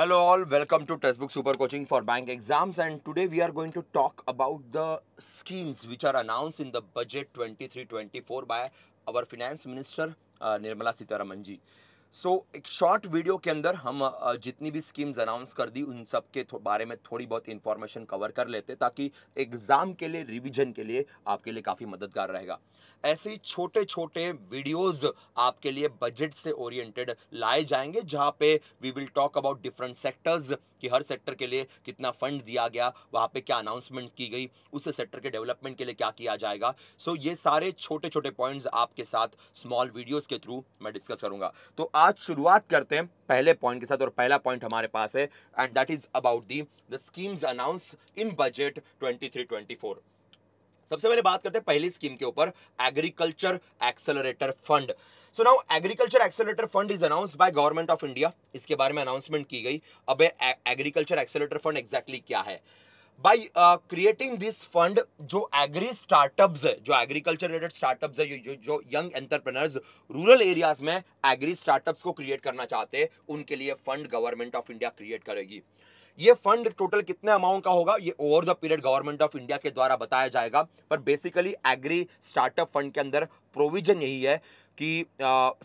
Hello all, welcome to Testbook Super Coaching for Bank Exams and today we are going to talk about the schemes which are announced in the budget 23-24 by our Finance Minister uh, Nirmala Sitaramanji. So so, एक short video के अंदर हम जितनी भी schemes announce कर दी उन सब के बारे में थोड़ी बहुत इन्फॉर्मेशन कवर कर लेते ताकि एग्ज़ाम के लिए रिवीजन के लिए आपके लिए काफ़ी मददगार रहेगा ऐसे ही छोटे छोटे वीडियोस आपके लिए बजट से ओरिएंटेड लाए जाएंगे जहाँ पे we will talk about different sectors कि हर सेक्टर के लिए कितना फंड दिया गया वहाँ पे क्या अनाउंसमेंट की गई उस सेक्टर के डेवलपमेंट के लिए क्या किया जाएगा सो so, ये सारे छोटे छोटे पॉइंट्स आपके साथ स्मॉल वीडियोस के थ्रू मैं डिस्कस करूँगा तो आज शुरुआत करते हैं पहले पॉइंट के साथ और पहला पॉइंट हमारे पास है and that is about the the schemes announce in budget twenty three सबसे पहले बात करते हैं पहली स्कीम के ऊपर agriculture accelerator fund so now agriculture accelerator fund is announce by government of India इसके बारे में अनाउंसमेंट की गई अब एग्रीकल्चर एक्सेलरेटर फंड एक्जैक्टली क्या है बाई क्रिएटिंग दिस फंड जो एग्री स्टार्टअप्स है जो एग्रीकल्चर रिलेटेड स्टार्टअप्स है जो, जो, जो यंग एंटरप्रेनर्स रूरल एरियाज में एग्री स्टार्टअप्स को क्रिएट करना चाहते हैं उनके लिए fund government of India create करेगी ये फंड टोटल कितने अमाउंट का होगा ये over the period government of India के द्वारा बताया जाएगा पर बेसिकली एग्री स्टार्टअप फंड के अंदर प्रोविजन यही है कि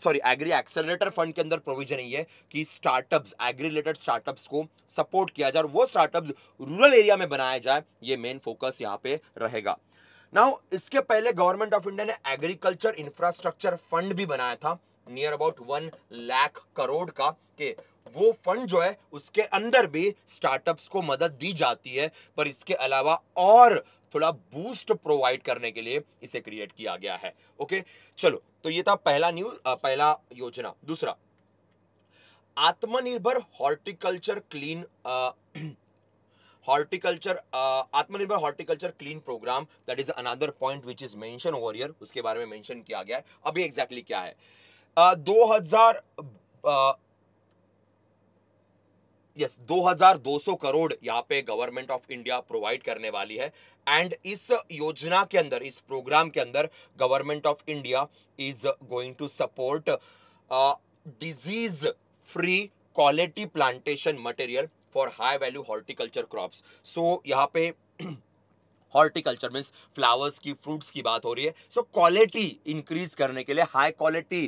सॉरी एग्री एक्सेलरेटर फंड के अंदर प्रोविजन यही है कि स्टार्टअप्स एग्री रिलेटेड स्टार्टअप्स को सपोर्ट किया जाए और वो स्टार्टअप्स रूरल एरिया में बनाया जाए ये मेन फोकस यहाँ पे रहेगा नाउ इसके पहले गवर्नमेंट ऑफ इंडिया ने एग्रीकल्चर इंफ्रास्ट्रक्चर फंड भी बनाया था near about one lakh crore का के वो फंड जो है उसके अंदर भी स्टार्टअप्स को मदद दी जाती है पर इसके अलावा और थोड़ा बूस्ट प्रोवाइड करने के लिए इसे क्रिएट किया गया है ओके चलो तो ये था पहला न्यूज पहला योजना दूसरा Aatmanirbhar horticulture clean horticulture Aatmanirbhar horticulture clean program that is another point which is mention over year उसके बारे में मेंशन किया गया है अभी एग्जैक्टली exactly क्या है दो हजार यस yes, सौ करोड़ यहाँ पे गवर्नमेंट ऑफ इंडिया प्रोवाइड करने वाली है एंड इस योजना के अंदर इस प्रोग्राम के अंदर government of India is going to support disease free quality plantation material for high value horticulture crops so यहाँ पे हॉर्टिकल्चर मीन्स फ्लावर्स की फ्रूट्स की बात हो रही है सो क्वालिटी इंक्रीज करने के लिए हाई क्वालिटी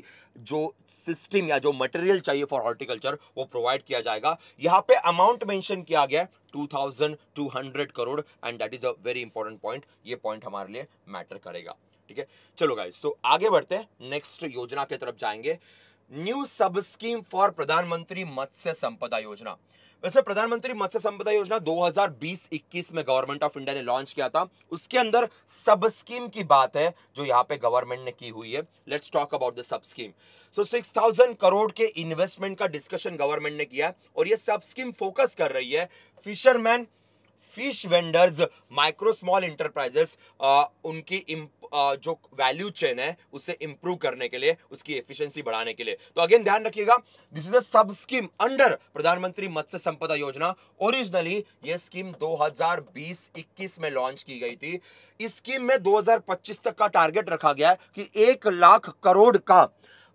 जो सिस्टम या जो मटेरियल चाहिए फॉर हॉर्टिकल्चर वो प्रोवाइड किया जाएगा यहाँ पे अमाउंट मेंशन किया गया है 2200 crore and that is a very important point ये पॉइंट हमारे लिए मैटर करेगा ठीक है चलो गाइस तो आगे बढ़ते हैं नेक्स्ट योजना की तरफ जाएंगे न्यू सब स्कीम फॉर प्रधानमंत्री मत्स्य संपदा योजना वैसे प्रधानमंत्री मत्स्य संपदा योजना 2020-21 में गवर्नमेंट ऑफ इंडिया ने लॉन्च किया था उसके अंदर सब स्कीम की बात है जो यहाँ पे गवर्नमेंट ने की हुई है let's talk about the sub scheme so 6000 crore के इन्वेस्टमेंट का डिस्कशन गवर्नमेंट ने किया और ये सब स्कीम फोकस कर रही है fisherman fish vendors micro small enterprises उनकी जो वैल्यू चेन है उसे इंप्रूव करने के लिए उसकी एफिशिएंसी बढ़ाने के लिए तो अगेन ध्यान रखिएगा this is sub scheme under Pradhan Mantri Matsya संपदा योजना ओरिजिनली ये स्कीम 2020-21 में लॉन्च की गई थी इस स्कीम में 2025 तक का टारगेट रखा गया है कि एक लाख करोड़ का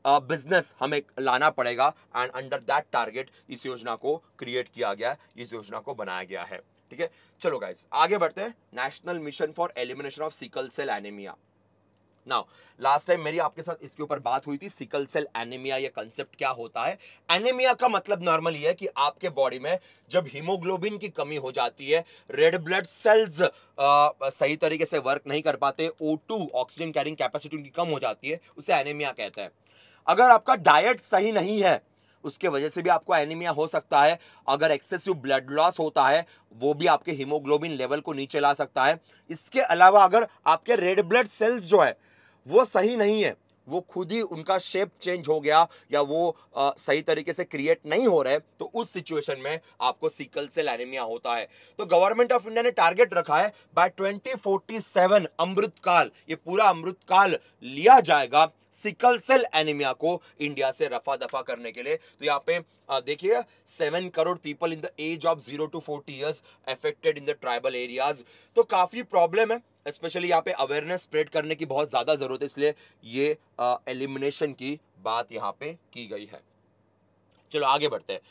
बिजनेस uh, हमें लाना पड़ेगा एंड अंडर दैट टारगेट इस योजना को क्रिएट किया गया इस योजना को बनाया गया है ठीक है चलो गाइज आगे बढ़ते हैं national mission for elimination of sickle cell anaemia now last time मेरी आपके साथ इसके ऊपर बात हुई थी सिकल सेल एनेमिया ये कंसेप्ट क्या होता है एनेमिया का मतलब नॉर्मल ये है कि आपके बॉडी में जब हीमोग्लोबिन की कमी हो जाती है रेड ब्लड सेल्स सही तरीके से वर्क नहीं कर पाते O two oxygen carrying capacity उनकी कम हो जाती है उसे एनेमिया कहते हैं अगर आपका डाइट सही नहीं है उसके वजह से भी आपको एनीमिया हो सकता है अगर एक्सेसिव ब्लड लॉस होता है वो भी आपके हीमोग्लोबिन लेवल को नीचे ला सकता है इसके अलावा अगर आपके रेड ब्लड सेल्स जो है वो सही नहीं है वो खुद ही उनका शेप चेंज हो गया या वो आ, सही तरीके से क्रिएट नहीं हो रहे तो उस सिचुएशन में आपको सिकल सेल एनीमिया होता है तो गवर्नमेंट ऑफ इंडिया ने टारगेट रखा है बाय 2047 अमृतकाल ये पूरा अमृतकाल लिया जाएगा सिकल सेल एनीमिया को इंडिया से रफा दफा करने के लिए तो यहाँ पे देखिए seven crore people in the age of zero to forty years affected in the tribal areas तो काफ़ी प्रॉब्लम है स्पेशली यहाँ पे अवेयरनेस स्प्रेड करने की बहुत ज़्यादा ज़रूरत है इसलिए ये एलिमिनेशन की बात यहाँ पे की गई है चलो आगे बढ़ते हैं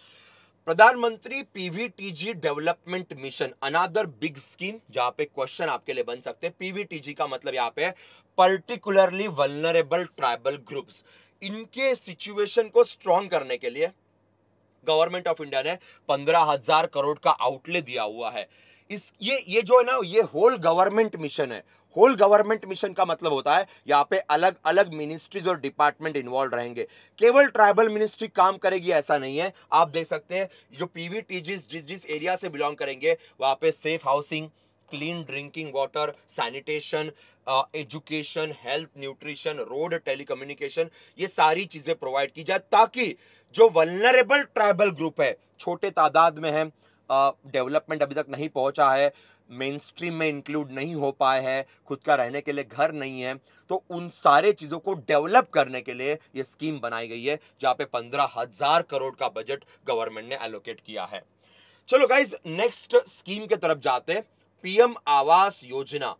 Pradhan Mantri PVTG development mission another big scheme जहां पे क्वेश्चन आपके लिए बन सकते हैं पीवीटीजी का मतलब यहाँ पे पर्टिकुलरली वनरेबल ट्राइबल ग्रुप्स इनके सिचुएशन को स्ट्रॉन्ग करने के लिए गवर्नमेंट ऑफ इंडिया ने पंद्रह हजार करोड़ का आउटले दिया हुआ है इस ये ये जो है ना ये होल गवर्नमेंट मिशन है होल गवर्नमेंट मिशन का मतलब होता है यहाँ पे अलग अलग मिनिस्ट्रीज और डिपार्टमेंट इन्वॉल्व रहेंगे केवल ट्राइबल मिनिस्ट्री काम करेगी ऐसा नहीं है आप देख सकते हैं जो पीवीटी जिस जिस एरिया से बिलोंग करेंगे वहां पे safe housing clean drinking water sanitation education health nutrition road telecommunication ये सारी चीज़ें प्रोवाइड की जाए ताकि जो वलनरेबल ट्राइबल ग्रुप है छोटे तादाद में है डेवलपमेंट uh, अभी तक नहीं पहुंचा है मेन स्ट्रीम में इंक्लूड नहीं हो पाए हैं खुद का रहने के लिए घर नहीं है तो उन सारे चीज़ों को डेवलप करने के लिए ये स्कीम बनाई गई है जहाँ पे पंद्रह हजार करोड़ का बजट गवर्नमेंट ने एलोकेट किया है चलो गाइज नेक्स्ट स्कीम के तरफ जाते हैं पीएम आवास योजना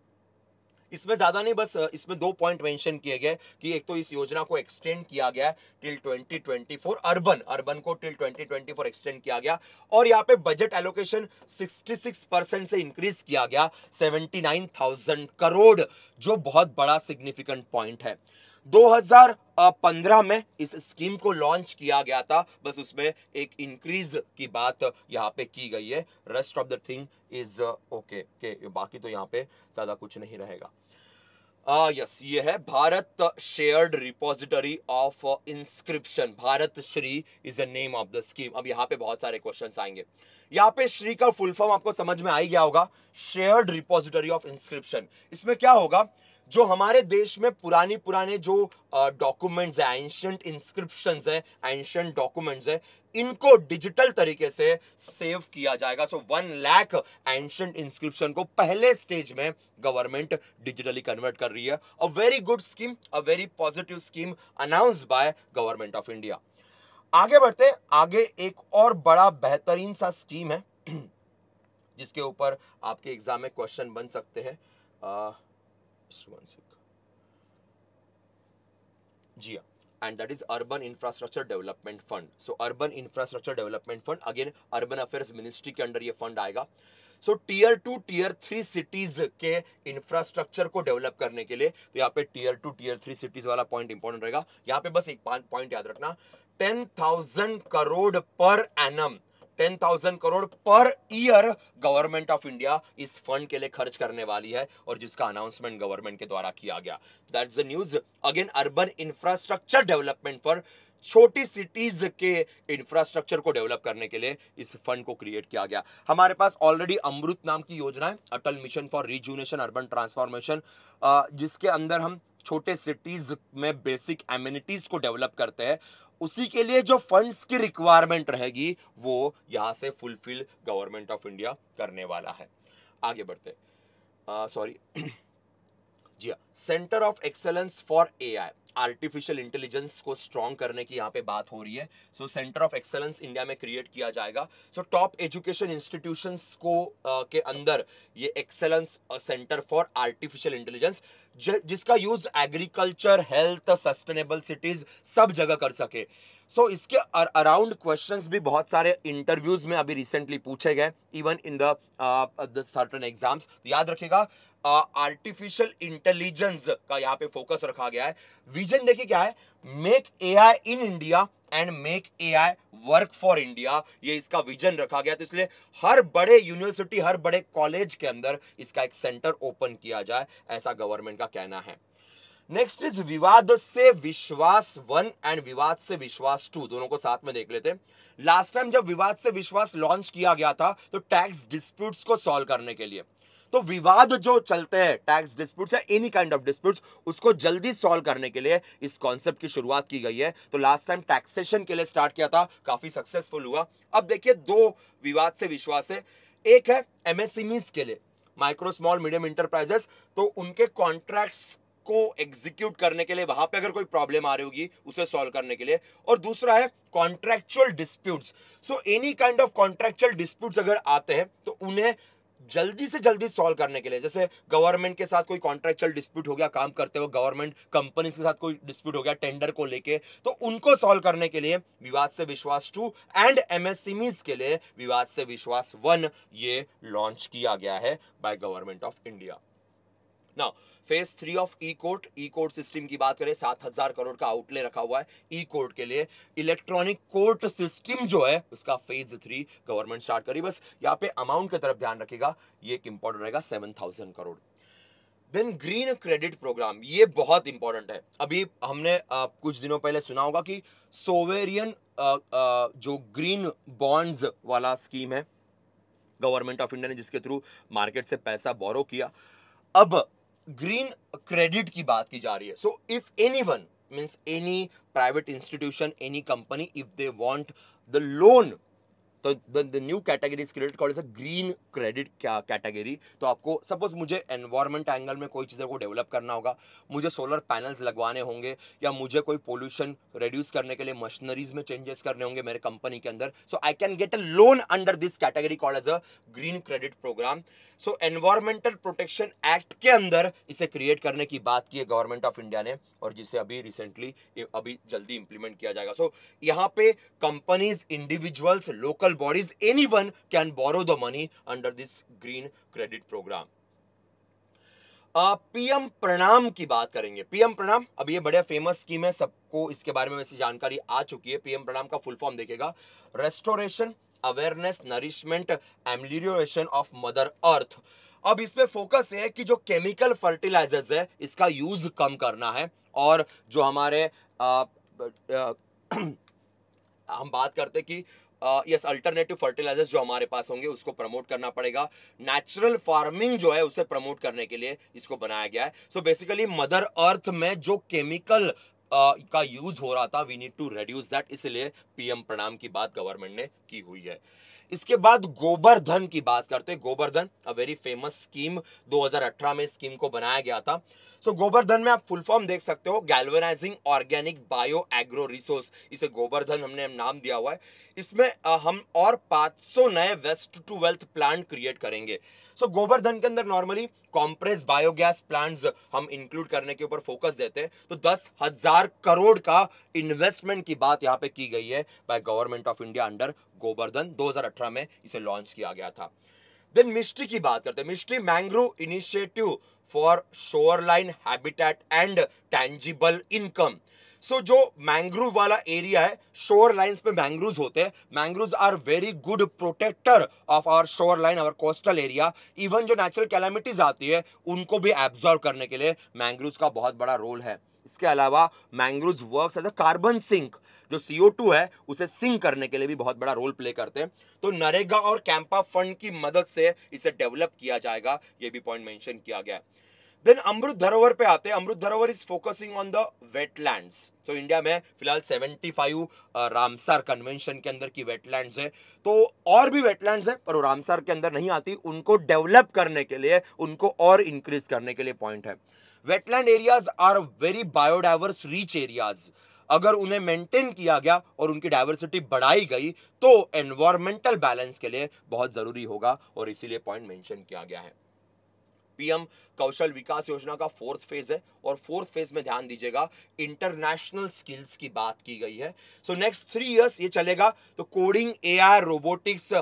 इसमें ज्यादा नहीं बस इसमें दो पॉइंट मेंशन किए गए कि एक तो इस योजना को एक्सटेंड किया गया टिल 2024 अर्बन अर्बन को टिल 2024 एक्सटेंड किया गया और यहाँ पे बजट एलोकेशन 66 परसेंट से इंक्रीज किया गया 79,000 करोड़ जो बहुत बड़ा सिग्निफिकेंट पॉइंट है 2015 में इस स्कीम को लॉन्च किया गया था बस उसमें एक इंक्रीज की बात यहाँ पे की गई है rest of the thing is okay के बाकी तो यहाँ पे ज्यादा कुछ नहीं रहेगा आ, यस ये है Bharat shared repository of inscription Bharat Shri is a name of the scheme अब यहाँ पे बहुत सारे क्वेश्चन आएंगे यहाँ पे श्री का फुल फॉर्म आपको समझ में आ ही गया होगा शेयर्ड रिपोजिटरी ऑफ इंस्क्रिप्शन इसमें क्या होगा जो हमारे देश में पुरानी पुराने जो डॉक्यूमेंट्स है एंशंट इंस्क्रिप्शन है एंशंट डॉक्यूमेंट्स है इनको डिजिटल तरीके से सेव किया जाएगा so one lakh ancient inscription को पहले स्टेज में गवर्नमेंट डिजिटली कन्वर्ट कर रही है a very good scheme a very positive scheme announce by government of India आगे बढ़ते आगे एक और बड़ा बेहतरीन सा स्कीम है जिसके ऊपर आपके एग्जाम में क्वेश्चन बन सकते हैं just one sec जी and that is urban infrastructure development fund so urban infrastructure development fund again urban affairs ministry ke under ye fund aayega so tier two tier three cities के infrastructure को develop करने के लिए तो यहाँ पे tier two tier three cities वाला point important रहेगा यहाँ पे बस एक पॉइंट याद रखना ten thousand crore per annum ten thousand crore per year government of India इस फंड के लिए खर्च करने वाली है और जिसका अनाउंसमेंट गवर्नमेंट के द्वारा किया गया that's the news again urban infrastructure development पर छोटी सिटीज के इंफ्रास्ट्रक्चर को डेवलप करने के लिए इस फंड को क्रिएट किया गया हमारे पास ऑलरेडी अमृत नाम की योजना है Atal mission for rejuvenation urban transformation जिसके अंदर हम छोटे सिटीज में बेसिक एम्यूनिटीज को डेवलप करते हैं उसी के लिए जो फंड्स की रिक्वायरमेंट रहेगी वो यहाँ से फुलफिल गवर्नमेंट ऑफ इंडिया करने वाला है आगे बढ़ते सॉरी जी centre of excellence for AI artificial intelligence को स्ट्रॉन्ग करने की यहाँ पे बात हो रही है so centre of excellence India में क्रिएट किया जाएगा सो टॉप एजुकेशन इंस्टीट्यूशन को uh, के अंदर ये excellence centre for artificial intelligence जिसका use agriculture health sustainable cities सब जगह कर सके सो so, इसके अराउंड क्वेश्चंस भी बहुत सारे इंटरव्यूज में अभी रिसेंटली पूछे गए even in the certain exams याद रखिएगा आर्टिफिशियल इंटेलिजेंस का यहाँ पे फोकस रखा गया है विजन देखिए क्या है make AI in India and make AI work for India ये इसका विजन रखा गया तो इसलिए हर बड़े यूनिवर्सिटी हर बड़े कॉलेज के अंदर इसका एक सेंटर ओपन किया जाए ऐसा गवर्नमेंट का कहना है नेक्स्ट इज विवाद से विश्वास वन एंड विवाद से विश्वास टू दोनों को साथ में देख लेते हैं लास्ट टाइम जब विवाद से विश्वास लॉन्च किया गया था तो टैक्स डिस्प्यूट्स को सॉल्व करने के लिए तो विवाद जो चलते हैं टैक्स डिस्प्यूट या एनी काइंड ऑफ डिस्प्यूट्स उसको जल्दी सॉल्व करने के लिए इस कॉन्सेप्ट की शुरुआत की गई है तो लास्ट टाइम टैक्सेशन के लिए स्टार्ट किया था काफी सक्सेसफुल हुआ अब देखिए दो विवाद से विश्वास है एक है एमएसएमईज के लिए माइक्रो स्मॉल मीडियम इंटरप्राइजेस तो उनके कॉन्ट्रैक्ट्स को एग्जीक्यूट करने के लिए वहां पे अगर कोई प्रॉब्लम आ रही होगी उसे सॉल्व करने के लिए और दूसरा है contractual disputes so any kind of contractual disputes अगर आते हैं तो उन्हें जल्दी से जल्दी सॉल्व करने के लिए जैसे गवर्नमेंट के साथ कोई कॉन्ट्रेक्चुअल डिस्प्यूट हो गया काम करते हुए गवर्नमेंट कंपनीज के साथ कोई डिस्प्यूट हो गया टेंडर को लेके तो उनको सॉल्व करने के लिए विवाद से विश्वास टू एंड एमएसएमईज के लिए विवाद से विश्वास वन ये लॉन्च किया गया है बाय गवर्नमेंट ऑफ इंडिया ना phase three of e court e court system की बात करें सात हजार करोड़ का आउटले रखा हुआ है ई कोर्ट के लिए इलेक्ट्रॉनिक कोर्ट सिस्टम जो है उसका फेज थ्री गवर्नमेंट स्टार्ट करी बस यहाँ पे अमाउंट की तरफ ध्यान रखेगा ये एक इंपॉर्टेंट रहेगा seven thousand crore then green credit program ये बहुत इंपॉर्टेंट है अभी हमने आ, कुछ दिनों पहले सुना होगा कि सोवेरियन जो ग्रीन बॉन्ड्स वाला स्कीम है गवर्नमेंट ऑफ इंडिया ने जिसके थ्रू मार्केट से पैसा बोरो किया अब ग्रीन क्रेडिट की बात की जा रही है so if any one means any private institution any company if they want the loan तो the new category is created called is a green credit category तो आपको सपोज मुझे एनवायरमेंट एंगल में कोई चीज़ों को डेवलप करना होगा मुझे सोलर पैनल्स लगवाने होंगे या मुझे कोई पोल्यूशन रिड्यूस करने के लिए मशीनरीज में चेंजेस करने होंगे मेरे कंपनी के अंदर so I can get a loan under this category called as a green credit program so environmental protection act के अंदर इसे क्रिएट करने की बात की है गवर्नमेंट ऑफ इंडिया ने और जिसे अभी रिसेंटली अभी जल्दी इंप्लीमेंट किया जाएगा सो so, यहाँ पे companies individuals local eligible bodies, anyone can borrow the money under this green credit program. PM uh, PRANAM की बात करेंगे पीएम प्रणाम अब ये बढ़िया फेमस स्कीम है सबको इसके बारे में वैसे जानकारी आ चुकी है पीएम प्रणाम का फुल फॉर्म देखेगा restoration awareness nourishment amelioration of mother earth अब इसमें फोकस है कि जो केमिकल फर्टिलाइजर्स है इसका यूज कम करना है और जो हमारे आ, आ, आ, हम बात करते कि यस अल्टरनेटिव फर्टिलाइजर्स जो हमारे पास होंगे उसको प्रमोट करना पड़ेगा नेचुरल फार्मिंग जो है उसे प्रमोट करने के लिए इसको बनाया गया है सो बेसिकली मदर अर्थ में जो केमिकल Uh, का यूज हो रहा था we need to reduce that इसलिए पीएम प्रणाम की बात गवर्नमेंट ने की हुई है इसके बाद गोबरधन की बात करते हैं Gobardhan a very famous scheme 2018 में स्कीम को बनाया गया था सो so, गोबरधन में आप फुल फॉर्म देख सकते हो galvanising organic bio agro resource इसे गोबरधन हमने नाम दिया हुआ है इसमें हम और 500 नए waste to wealth plant create करेंगे सो so, गोबरधन के अंदर नॉर्मली कॉम्प्रेस बायोगैस प्लांट्स हम इंक्लूड करने के ऊपर फोकस देते हैं तो दस हजार करोड़ का इन्वेस्टमेंट की बात यहाँ पे की गई है by government of India under Gobardhan 2018 में इसे लॉन्च किया गया था देन मिस्ट्री की बात करते हैं MISHTI mangrove initiative for shoreline habitat and tangible income so so, जो मैंग्रोव वाला एरिया है शोर लाइन्स पे मैंग्रोव होते हैं mangrove are very good protector of our shore line our coastal area even जो नेचुरल कैलामिटीज आती है उनको भी एब्जॉर्व करने के लिए मैंग्रोव का बहुत बड़ा रोल है इसके अलावा mangrove work as a carbon sink जो CO2 है उसे सिंक करने के लिए भी बहुत बड़ा रोल प्ले करते हैं तो नरेगा और कैंपा फंड की मदद से इसे डेवलप किया जाएगा ये भी पॉइंट मेंशन किया गया है देन अमृत धरोवर पे आते हैं Amrit Dharohar is focusing on the wetlands तो इंडिया में फिलहाल 75 रामसार कन्वेंशन के अंदर की वेटलैंड्स है तो और भी वेटलैंड्स है पर वो रामसार के अंदर नहीं आती उनको डेवलप करने के लिए उनको और इंक्रीज करने के लिए पॉइंट है wetland areas are very biodiverse rich areas अगर उन्हें मेंटेन किया गया और उनकी डायवर्सिटी बढ़ाई गई तो एनवायरमेंटल बैलेंस के लिए बहुत ज़रूरी होगा और इसीलिए पॉइंट मेंशन किया गया है पीएम कौशल विकास योजना का फोर्थ फेज है और फोर्थ फेज में ध्यान दीजिएगा इंटरनेशनल स्किल्स की बात की गई है सो नेक्स्ट थ्री इयर्स ये चलेगा तो coding AR robotics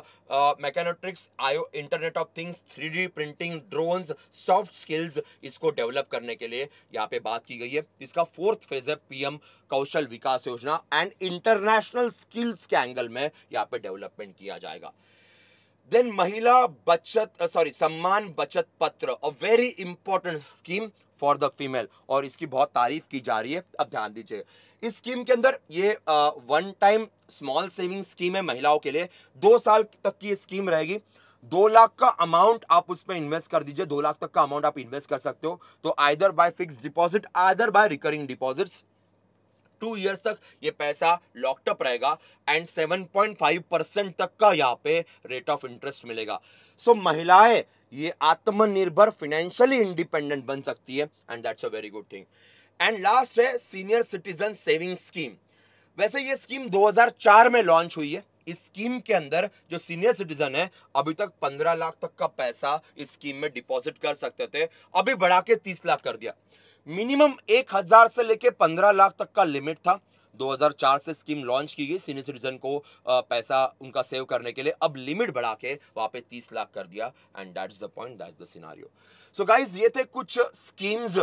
mechatronics IoT internet of things three printing drones soft skills इसको डेवलप करने के लिए यहाँ पे बात की गई है तो इसका फोर्थ फेज है PM Kaushal Vikas Yojana and international skills के एंगल में यहाँ पे डेवलपमेंट किया जाएगा देन महिला बचत sorry Samman Bachat Patra a very important scheme for the female और इसकी बहुत तारीफ की जा रही है अब ध्यान दीजिए इस स्कीम के अंदर ये one time small saving scheme है महिलाओं के लिए दो साल तक की स्कीम रहेगी दो लाख का अमाउंट आप उस पर इन्वेस्ट कर दीजिए दो लाख तक का अमाउंट आप इन्वेस्ट कर सकते हो तो either by fix deposit either by recurring deposits two years तक ये पैसा लॉकटअप रहेगा एंड 7.5 परसेंट तक का यहाँ पे रेट ऑफ इंटरेस्ट मिलेगा सो so, महिलाएं ये आत्मनिर्भर फिनेंशियली इंडिपेंडेंट बन सकती है and that's a very good thing and last है सीनियर सिटीजन सेविंग स्कीम वैसे ये स्कीम 2004 में लॉन्च हुई है इस स्कीम के अंदर जो सीनियर सिटीजन है अभी तक 15 लाख तक का पैसा इस स्कीम में डिपॉजिट कर सकते थे अभी बढ़ा के 30 लाख कर दिया मिनिमम एक हजार से लेके पंद्रह लाख तक का लिमिट था 2004 से स्कीम लॉन्च की गई सीनियर सिटीजन को पैसा उनका सेव करने के लिए अब लिमिट बढ़ा के वहां पे 30 लाख कर दिया and that is the point that is the scenario so guys ये थे कुछ स्कीम्स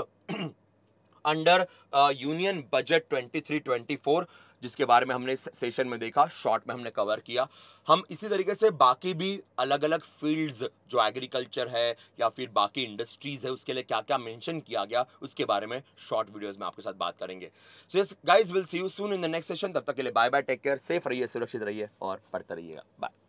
अंडर यूनियन बजट 23-24 जिसके बारे में हमने सेशन में देखा शॉर्ट में हमने कवर किया हम इसी तरीके से बाकी भी अलग अलग फील्ड्स जो एग्रीकल्चर है या फिर बाकी इंडस्ट्रीज है उसके लिए क्या क्या मेंशन किया गया उसके बारे में शॉर्ट वीडियोस में आपके साथ बात करेंगे so guys will see you soon in the next session तब तक के लिए bye bye take care safe रहिए सुरक्षित रहिए और पढ़ते रहिएगा बाय